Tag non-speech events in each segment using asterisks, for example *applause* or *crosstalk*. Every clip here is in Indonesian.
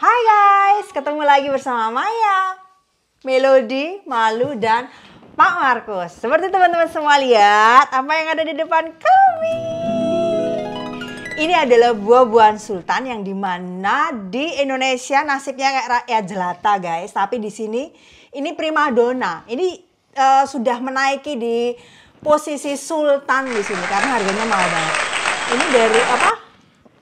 Hai guys, ketemu lagi bersama Maya, Melody, Malu, dan Pak Markus. Seperti teman-teman semua lihat, apa yang ada di depan kami. Ini adalah buah-buahan sultan yang dimana di Indonesia nasibnya kayak rakyat jelata guys. Tapi di sini ini primadona. Ini uh, sudah menaiki di posisi sultan di sini karena harganya mahal banget. Ini dari apa?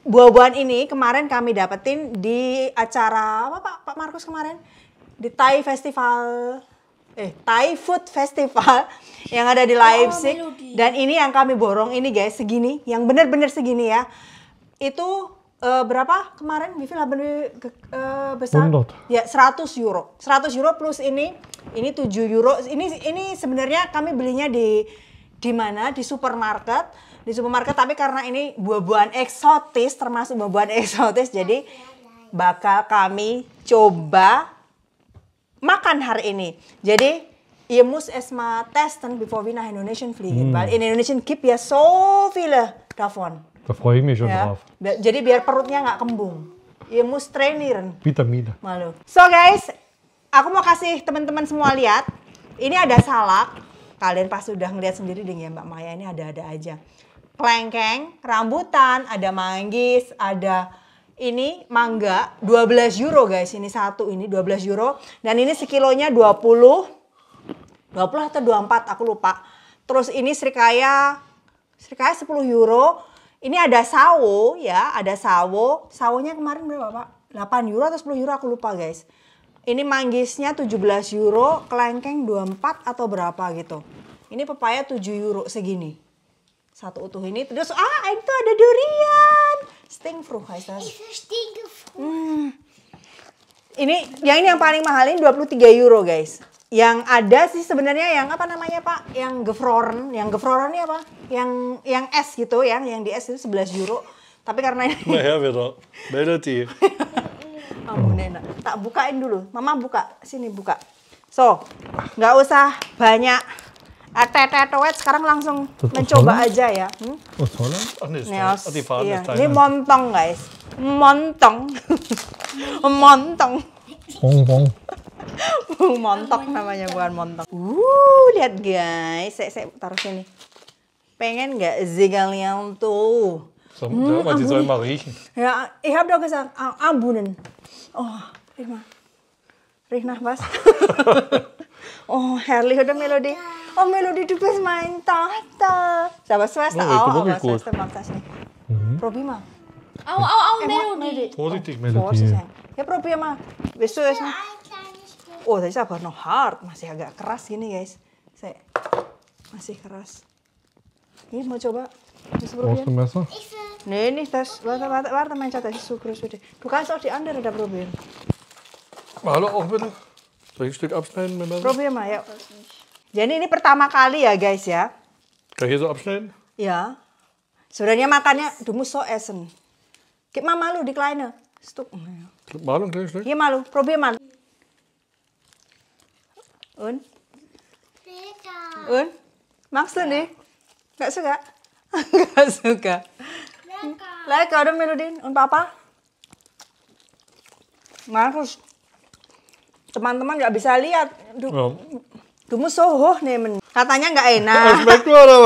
buah-buahan ini kemarin kami dapetin di acara apa Pak Pak Markus kemarin di Thai Festival eh Thai Food Festival *laughs* yang ada di oh, Leipzig oh, dan ini yang kami borong ini guys segini yang benar-benar segini ya itu uh, berapa kemarin Vivi lah uh, besar Bundot. ya 100 euro 100 euro plus ini ini 7 euro ini ini sebenarnya kami belinya di di mana di supermarket di supermarket tapi karena ini buah-buahan eksotis termasuk buah-buahan eksotis jadi bakal kami coba makan hari ini. Jadi ihr must test testen, before we know Indonesian fliegen. hmm. Weil in Indonesian keep ya so viele davon. Da freue ich mich schon ja. drauf. Jadi biar perutnya nggak kembung. you must trainieren. Vitamina. Malu. So guys, aku mau kasih teman-teman semua lihat. Ini ada salak. Kalian pasti udah ngeliat sendiri deh ya Mbak Maya ini ada-ada aja kelengkeng, rambutan, ada manggis, ada ini mangga 12 euro guys. Ini satu ini 12 euro dan ini sekilonya 20 20 atau 24 aku lupa. Terus ini serikaya serikaya 10 euro. Ini ada sawo ya, ada sawo. Sawonya kemarin berapa, Pak? 8 euro atau 10 euro aku lupa, guys. Ini manggisnya 17 euro, kelengkeng 24 atau berapa gitu. Ini pepaya 7 euro segini satu utuh ini terus ah itu ada durian fruit guys Hmm. Ini yang ini yang paling mahal ini 23 euro guys. Yang ada sih sebenarnya yang apa namanya Pak? Yang gefroren, yang gefroren ini apa? Yang yang es gitu, yang yang di es itu 11 euro. Tapi karena ini beda beda sih. kamu Tak bukain dulu. Mama buka. Sini buka. So, nggak usah banyak Eh, tetet sekarang langsung mencoba aja ya. Hmm? Oh, Neos, kan iya. Ini montong guys, montong, *laughs* montong. Montong. Bung montok namanya bukan Montong. Uh, lihat guys, saya, saya taruh sini. Pengen nggak zigalian kalian tuh? So, hmm, aber Ya, sollen ich habe doch gesagt, abunen. Oh, riech mal. Riech was? *laughs* Oh, Harley udah Melody. Oh, Melody du bist main Tata. Siapa Schwester nah, oh, awak? aber gut. Schwester mag das nicht. Mhm. Probier Positif. Au, au, au, Melodie. Vorsichtig, Melodie. Oh, saya sabar no hard. Masih agak keras ini, guys. Saya masih keras. Ini mau coba. Ya? Nih nih tas. Brauchst du Messer? main catat das. sudah. warte, warte, mein Schatz, das ist zu groß Soll ich ein Stück abschneiden? Mit Probier ya, mal, ja. Ya. Jadi ini pertama kali ya guys ya. Kann ich hier so abschneiden? Ja. Sebenarnya makannya, du musst so essen. Gib mal Malu die kleine. Stuk. Malu ein kleines Stück? Hier Malu, probier ya, mal. Und? Lecker. Und? Magst du nicht? Gak suka? *laughs* Gak suka. Lecker. Lecker, oder Melodin? Und Papa? Markus teman-teman nggak bisa lihat. Duh, oh. Dumu oh, oh, nih men. Katanya nggak enak. *laughs* Smack *laughs*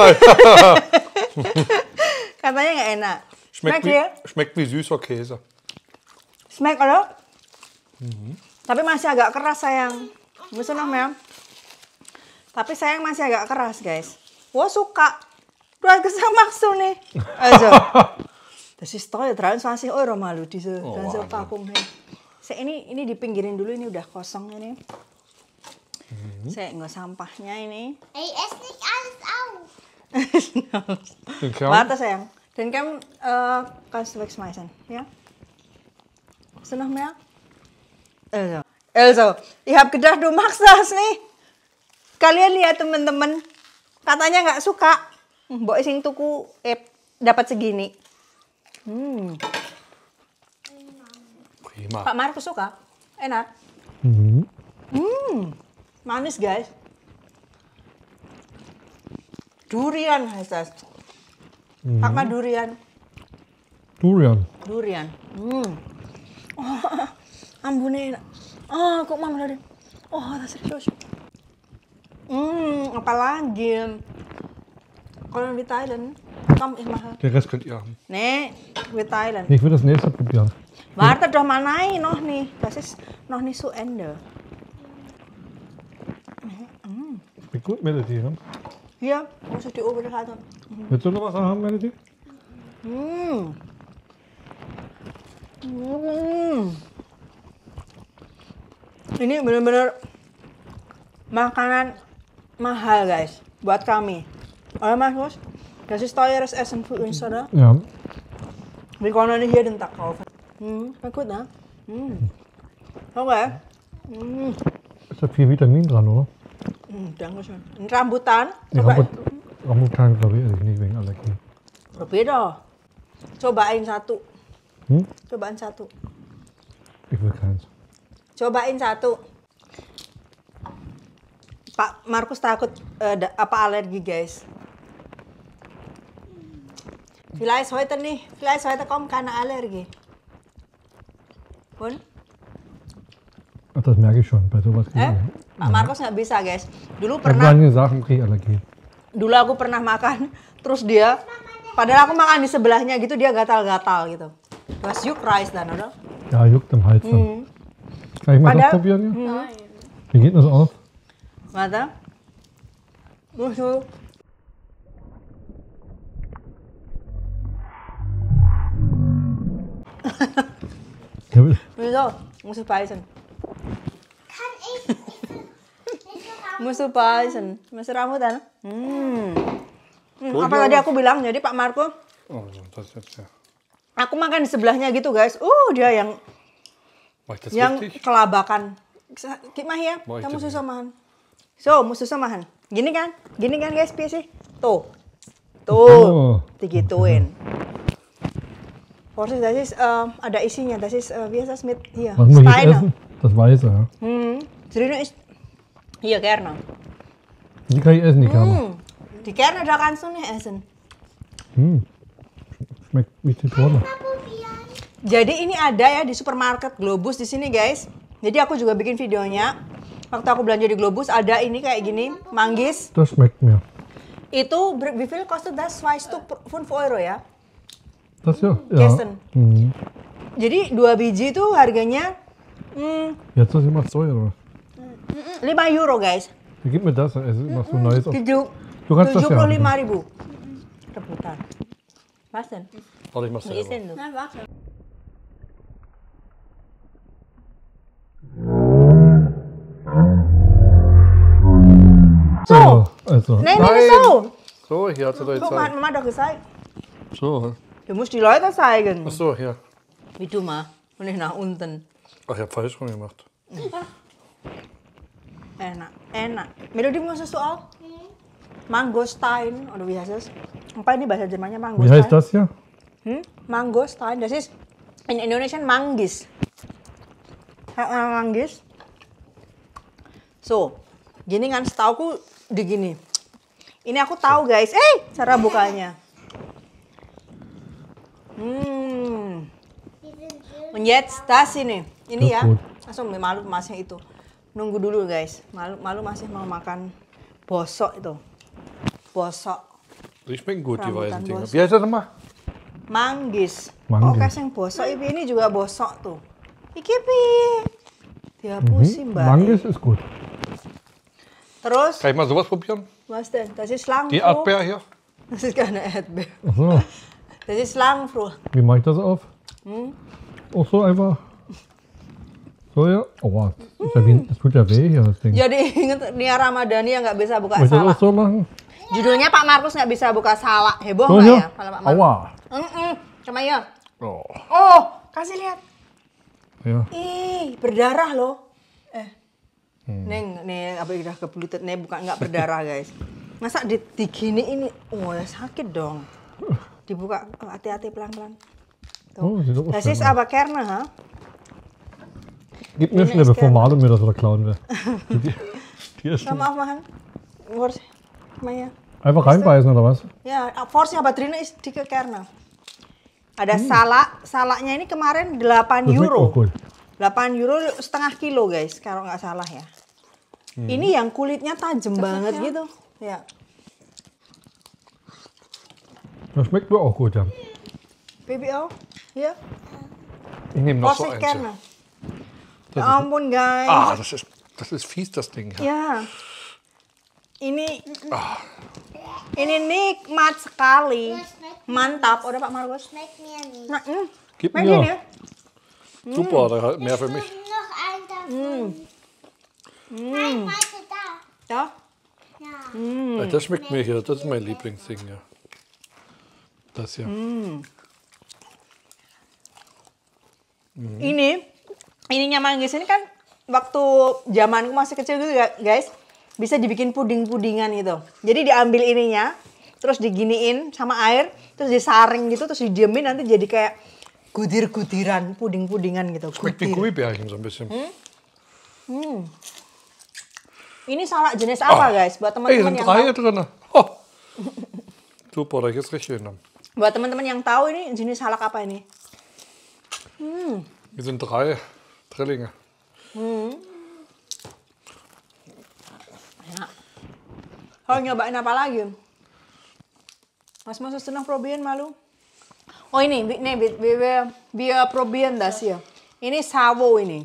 Katanya nggak enak. Smack ya? smack wie süßer Käse. Smack oder? Mm-hmm. Tapi masih agak keras sayang. Gue seneng ya. Tapi sayang masih agak keras guys. Wah suka. Dua kesel maksud nih. Aja. Das itu teuer, 23 Euro malu di sana. oh, saya ini ini di pinggirin dulu ini udah kosong ini hmm. saya nggak sampahnya ini es eh, eh, nicht sayang dan kamu uh, eh, kannst ya wegschmeißen ja hast du noch mehr hab nih kalian lihat temen-temen katanya nggak suka mbok sing tuku eh dapat segini hmm Lima. Pak Maruf suka. Enak. Hmm. hmm. Manis guys. Durian Hasas. Hmm. Pak Ma durian. Durian. Durian. Hmm. Oh, *laughs* ambune enak. Oh, kok mam dari. Oh, tas serius. Hmm, apalagi Kalau di Thailand, kamu ih mahal. Den Rest könnt ihr haben. Nee, mit Thailand. Ich will das nächste probieren. Warta doh manai noh nih, kasih, noh nih suende. ende. Wie gut Melody, ne? Hier, muss ich die obere Karte. Willst du noch was haben, Melody? Ini benar-benar makanan mahal guys buat kami. Oh Mas bos, das ist teures Essen für uns, oder? Ja. Wir können hier den Tag kaufen. Mm, war gut, ne? Mm. Hunger? Mm. Ist ja viel Vitamin dran, oder? Mm, Dankeschön. Ein Rambutan? Nee, Rambut, Rambutan glaube ich nicht wegen Allergie. Probier doch. Coba ein satu. Hm? Coba ein satu. Ich will keins. Coba ein satu. Pak Markus takut uh, apa alergi guys. Vielleicht heute nicht, vielleicht heute kommt keine Allergie. Ach, das merke ich schon bei sowas. Eh? Ja. Nah. Markus nggak bisa, guys. Dulu pernah. Manche Sachen kriege Allergie. Dulu aku pernah makan, *laughs* terus dia, padahal aku makan di sebelahnya gitu, dia gatal-gatal gitu. Was juckt Reis dann, oder? Ja, juckt im Hals dann. Kann ich mal das probieren? Mhm. Nein. Wie geht das auf? Warte. Musuh. Wieso? Muss ich beißen musuh poison musuh rambutan. Hmm. hmm apa tadi aku bilang? Jadi Pak Marco. Oh, iya, aku makan di sebelahnya gitu guys. Uh, dia yang yang kelabakan. Kimah ya? Kamu susah samahan So, musuh samahan. Gini kan? Gini kan guys, pi sih? Tuh. Tuh. Oh. Digituin. Porsi das eh, ada isinya, das eh, biasa Smith Iya, Steiner. Das weiß er. Hmm. Jeruk is iya kerno. kayak es nih kamu. Hmm, di kerno udah kansun nih esen. Hmm. Schmeckt richtig toll. Jadi ini ada ya di supermarket Globus di sini guys. Jadi aku juga bikin videonya. Waktu aku belanja di Globus ada ini kayak gini, manggis. Terus schmeckt Itu bifil cost kostet das? to fun for Euro ya? Terus ya. Hmm, Gestern. Ya. Hmm. Jadi dua biji itu harganya hmm, Ya terus immer 2 Euro. 5 Euro, guys. Gib mir das, es ist immer so Neues. Auf. Du kannst das ja haben. Lima Ribu. Reputar. Was denn? Warte, ich mach's selber. Denn du? Nein, warte. So. Also. Nein, nein, so. So, hier hat sie doch Guck mal, hat Mama doch gezeigt. So. Du musst die Leute zeigen. Ach so, hier. Wie du mal. Und nicht nach unten. Ach, ich hab falsch rum gemacht. *laughs* enak enak Melody mau sesuatu hmm. Mangostain, oder wie heißt Apa ini bahasa Jermannya Mangostain? Wie heißt das ya hmm? Mangostain, das ist in Indonesian Manggis. Manggis. So, gini kan setauku di gini. Ini aku tahu guys, eh cara bukanya. Hmm. Menjet tas ini, ini ya. Langsung malu masnya itu nunggu dulu guys malu malu masih mau makan bosok itu bosok ich bin gut di weißen Dinger wie manggis manggis oh kasih bosok ibi ini juga bosok tuh iki pi dia pusing mhm. mbak manggis is good terus kayak mas mal sowas mas was denn selang di apa ya Erdbeer karena das tadi keine Erdbeer Ach so. das ist Schlangenfrucht wie mache ich das auf hm? auch so einfach So oh, ya, oh, das tut hmm. sudah be ya. Jadi inget Nia Ramadhani yang nggak bisa buka salak. salah. Judulnya Pak Markus nggak bisa buka salak heboh nggak so, ya? ya kalau Pak Markus? Awa. Mm -mm. Cuma ya. Oh. oh, kasih lihat. Ya. Ih, berdarah loh. Eh. Hmm. Neng, neng, apa udah kebulutet? neng bukan nggak berdarah guys. Masa di, di gini ini, oh ya sakit dong. *laughs* Dibuka oh, hati-hati pelan-pelan. Tuh. Oh, das apa karena? ha? Gib mir schnell, bevor Marlon mir das oder klauen will. *laughs* Hier ist Kann aufmachen? Warte. Mal hier. Einfach reinbeißen oder was? Ja, Vorsicht, aber drinnen ist dicke Kerne. Ada hm. salak, salaknya ini kemarin 8 Das euro. gut. 8 euro setengah kilo guys, kalau nggak salah ya. Hmm. Ini yang kulitnya tajam banget ya. gitu. Ya, Das schmeckt mir auch gut, ja. Baby auch? Ya, Ich nehme noch so porsi eins. karena. Das Ambon guys. Ah, das ist, das ist fies, das Ding. Ja. ya. Ini Ah. ini nikmat sekali. Mantap. oder Pak Margus. Schmeckt mir nicht. Nah, mm. Gib Schmeckt dir, mir. Super, da halt mehr für mich. Ich noch einen davon. Mm. Mm. Nein, warte, da. Ja. Mm. Ja. Das schmeckt mir hier. Das ist mein Lieblingsding. Ja. Das hier. Mhm. Ini ininya manggis ini kan waktu zamanku masih kecil gitu guys bisa dibikin puding-pudingan gitu. Jadi diambil ininya, terus diginiin sama air, terus disaring gitu, terus didiemin nanti jadi kayak gudir-gudiran, puding-pudingan gitu. Squid-Pikubi-Bärchen so hmm? hmm? Ini salah jenis apa ah. guys? Buat teman-teman eh, yang tahu. Oh. Super, Buat teman-teman yang tahu ini jenis salak apa ini? Hmm. Itu yang terakhir. Drillinge. Hmm. Ya. Oh nyobain apa lagi? Mas-mas du probien Malu? Oh ini, nih, wir, bi, wir probieren das hier. Ya. Ini sawo ini.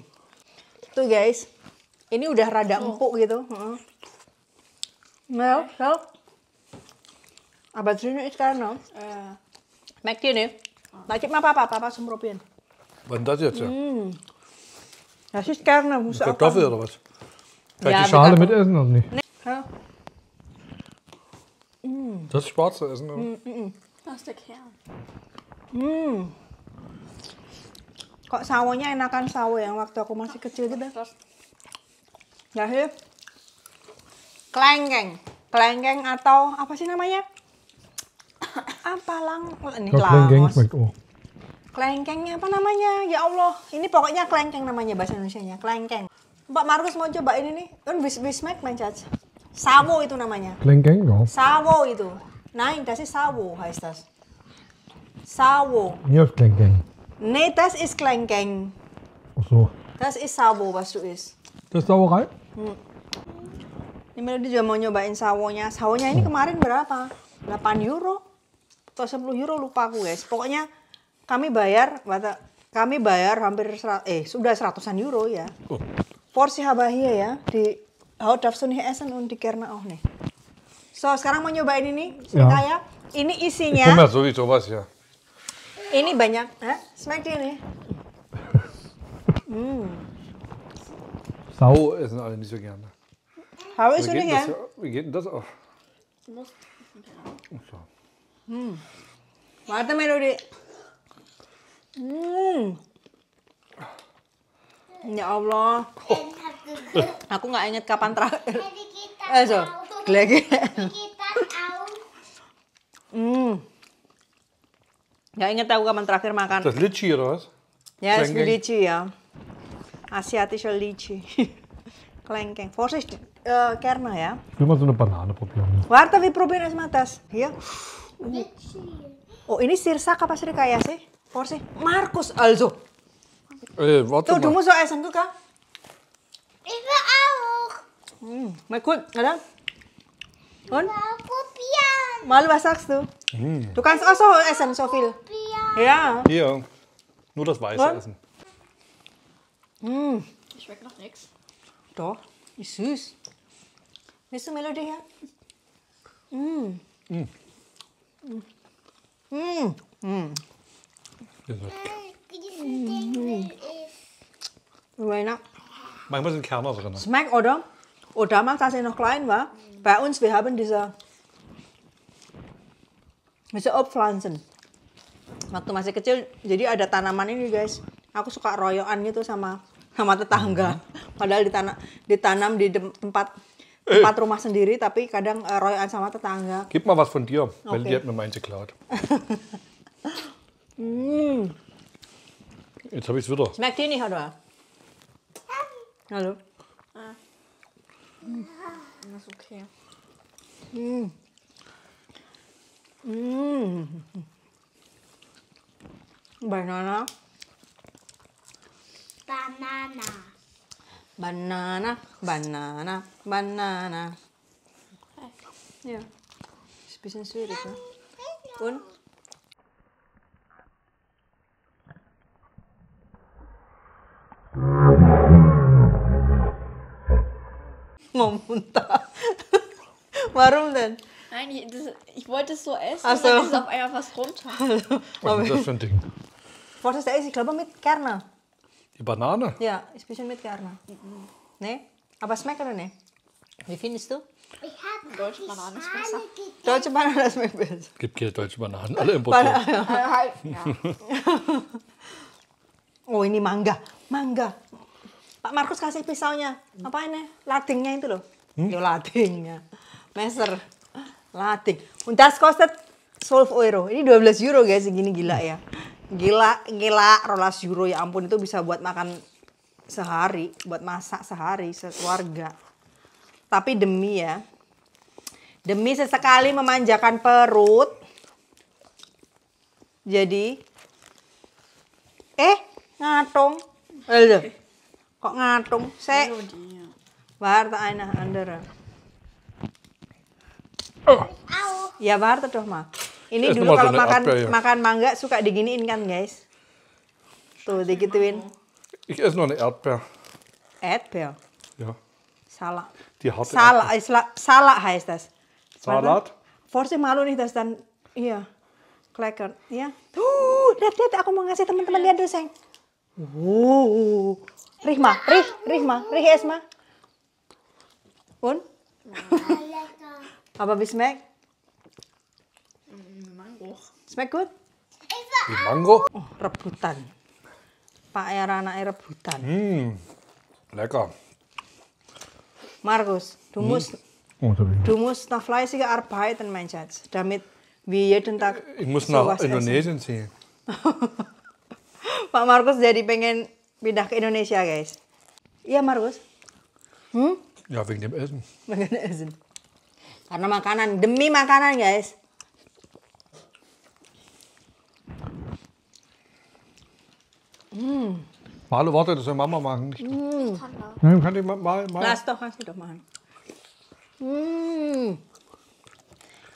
Tuh guys, ini udah rada empuk gitu. Uh -huh. Well, well. Aber drin sekarang? gar noch. Äh. Merkt Nah, nicht? Da apa apa, apa Papa zum Probieren. Was Das ist er gerne, muss auch. Kartoffel machen. oder was? Kann ja, ich die Schale mit mitessen oder nicht? Nee. Ja. Mm. Das schwarze Essen. Oder? Mm, mm, Das mm. ist der er Kern. Mm. Kok sawonya enakan sawo yang waktu aku masih kecil gitu. Jahe. Klengkeng. Klengkeng atau apa sih namanya? apa lang ini lang. Klengkeng Oh. Klengkengnya apa namanya? Ya Allah, ini pokoknya klengkeng namanya bahasa Indonesia-nya, kelengkeng. Mbak Markus mau coba ini nih, kan bis bismek mencaj. Sawo itu namanya. Klengkeng dong. Sawo itu. nah das ist Sawo heißt das. Sawo. ini ist Kelengkeng. Nee, das ist Kelengkeng. Ach oh, so. Das ist Sawo, was du is Das sawo kan Hmm. Ini Melody juga mau nyobain sawonya. Sawonya ini kemarin berapa? 8 euro atau 10 euro lupa aku guys. Pokoknya kami bayar kami bayar hampir eh sudah seratusan euro ya. Oh. Porsi habahia ya di Haut Dafsuni Essen und die Kerne oh nih So sekarang mau nyobain ini ya. kaya ini isinya. Ich coba sih ya. Ini banyak, eh? Smack ini. Hmm. Sau essen alle nicht so gerne. Sau ist nicht gern. Wie geht denn das auch? Hm. Warte mal, Leute. Hmm. Ya Allah. Oh. Aku nggak inget kapan terakhir. Eh, so, lagi. Hmm. Nggak inget aku kapan terakhir makan. Das lici, Ros. Ya, yes, das Litschi, ya. Asia Litschi. Kleingang. Vorsicht, äh, Kerner, ja? Ich will mal so eine Banane probieren. Ya. Warte, wir probieren erstmal das. Iya. Hier. Oh, ini sirsak apa kayak sih? Vorsicht. Markus, also. Ey, äh, warte so, mal. du musst auch essen, du, mal. Ich will auch. Hm, mal cool, oder? Und? Ich will probieren. Mal, was sagst du? Hm. Du kannst auch so essen, so viel. Probieren. Ja. Hier, nur das Weiße Und? essen. Hm. Ich schmecke noch nichts. Doch, ist süß. Willst du Melodie her? Mh. Hm. Hm. Mmh. Hm. Mh. Mmh. Mm. Reiner. Manchmal sind Kerner drin. Schmeckt, oder? Und damals, als ich noch klein war, bei uns, wir haben diese, diese Obpflanzen. Waktu masih kecil, jadi ada tanaman ini guys. Aku suka royoan gitu sama sama tetangga. Hmm. Padahal ditana, ditanam di tempat eh. tempat Ey. rumah sendiri, tapi kadang uh, eh, royoan sama tetangga. Gib mal was von dir, okay. weil die hat mir meins geklaut. Mmh. Jetzt habe ich es wieder. Schmeckt dir nicht, oder? Hallo. Ah. Mmh. Das ist okay. Mmh. Mmh. Banana. Banana. Banana, Banana, Banana. Ja. Ist ein bisschen süßig, ne? Und? mal munter. *laughs* Warum denn? Nein, ich, das, ich wollte es so essen, Ach so. dann ist auf einmal was runter. *laughs* Also, was ist das für ein Ding? Wolltest du essen? Ich glaube mit Gerner. Die Banane? Ja, ist ein bisschen mit Gerner. Mhm. Ne? Aber schmeckt oder nicht? Wie findest du? Ich habe deutsche Banane ist besser. Deutsche Banane ist mir besser. Gibt keine deutsche Bananen, alle importiert. Ban ja. Äh, halt, *laughs* oh, in die Manga. Manga. Pak Markus kasih pisaunya. apa ini? Ya? Ladingnya itu loh. Hmm? Yo ladingnya. Meser. Lading. Untas kostet 12 euro. Ini 12 euro guys, gini gila ya. Gila, gila, rolas euro ya ampun itu bisa buat makan sehari, buat masak sehari sekeluarga. Tapi demi ya, demi sesekali memanjakan perut. Jadi, eh ngatong. Eh, kok ngatung sek iya, bar tak enak under oh. ya bar tuh mah ini ya, dulu kalau makan ya? makan mangga suka diginiin kan guys tuh digituin ich esse noch eine Erdbeer Erdbeer Salah salah die harte eh, salah salah heißt das Salat malu nih das dan iya klecker ya tuh lihat lihat aku mau ngasih teman-teman lihat dulu sayang wow Riech mal, riech, riech mal, riech erst mal. Und? Aber wie schmeckt? Mango. Schmeckt gut? Wie Mango? Oh, rebutan. Pakai anak rebutan. Mm, lecker. Markus, du hm? musst, oh, du musst nach fleißiger arbeiten, mein Schatz, damit wir jeden Tag Ich muss nach Indonesien ziehen. Pak *laughs* Markus jadi pengen pindah ke Indonesia, guys. Iya, Marus? Hmm? Ya, wegen dem Essen. Wegen dem Essen. Karena makanan, demi makanan, guys. Hmm. Malu warte, das soll Mama machen. Nicht? Mm. Nein, kann ich mal, mal, mal. Lass doch, kannst du doch machen. Hmm.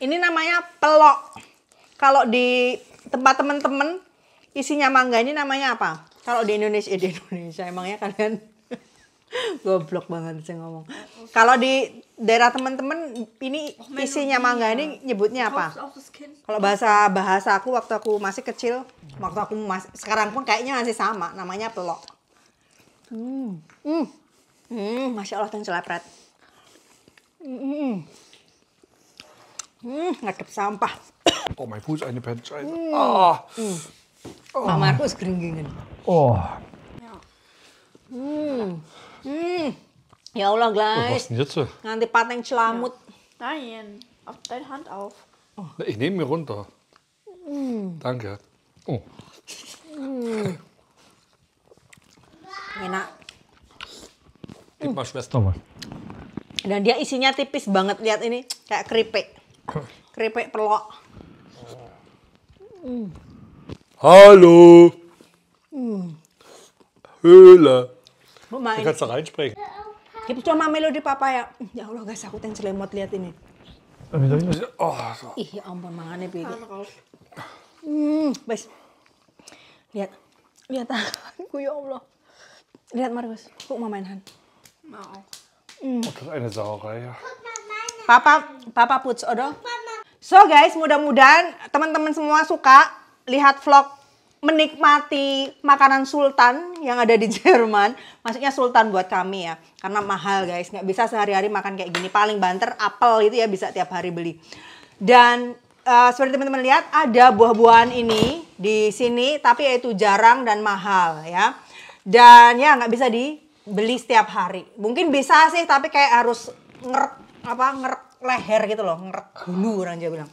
Ini namanya pelok. Kalau di tempat teman-teman isinya mangga ini namanya apa? Kalau di Indonesia, eh, di Indonesia emangnya kalian *laughs* goblok banget sih ngomong. Kalau di daerah teman-teman ini oh, isinya mangga ini nyebutnya apa? Kalau bahasa bahasa aku waktu aku masih kecil, waktu aku masih sekarang pun kayaknya masih sama, namanya pelok. Hmm. Hmm. Hmm, masya Allah tuh celapret. Hmm. Hmm, ngadep sampah. Oh, my Fuß, I Penscheide. Mm. Oh. Oh. Pak Markus geringgingen. Oh. Ja. Hmm. Hmm. Ya Allah, guys. Was oh, denn jetzt? Nanti pateng celamut. Ja. Ya. Nein, auf deine Hand auf. Oh. Ich nehme mir runter. Mm. Danke. Oh. Mm. Enak. Gib hmm. mal Schwester mal. Dan dia isinya tipis banget. Lihat ini, kayak keripik. Keripik pelok. Mm. Hallo. Hmm. Höhle. Mal du kannst da reinsprechen. Gib doch mal Melodie Papaya. Ya Allah, oh, guys, aku yang selemot lihat ini. Oh, so. Ih, ampun, mangane Baby. Hmm, hm, wes. Lihat. Lihat aku ya Allah. *laughs* Lihat, Markus. kok mau mainan. Hand. Mau. hmm Oh, eine Sauerei, Papa, Papa putz, oder? So guys, mudah-mudahan teman-teman semua suka lihat vlog menikmati makanan sultan yang ada di *laughs* Jerman. Maksudnya sultan buat kami ya, karena mahal guys. Nggak bisa sehari-hari makan kayak gini. Paling banter apel itu ya bisa tiap hari beli. Dan uh, seperti teman-teman lihat ada buah-buahan ini di sini, tapi yaitu jarang dan mahal ya. Dan ya nggak bisa dibeli setiap hari. Mungkin bisa sih, tapi kayak harus ngerk apa ngerk leher gitu loh, ngerk dulu orang Jawa bilang.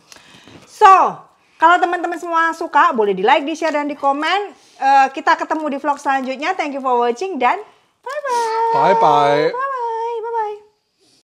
So, kalau teman-teman semua suka, boleh di like, di share, dan di komen. Uh, eh, kita ketemu di vlog selanjutnya. Thank you for watching dan bye-bye. Bye-bye.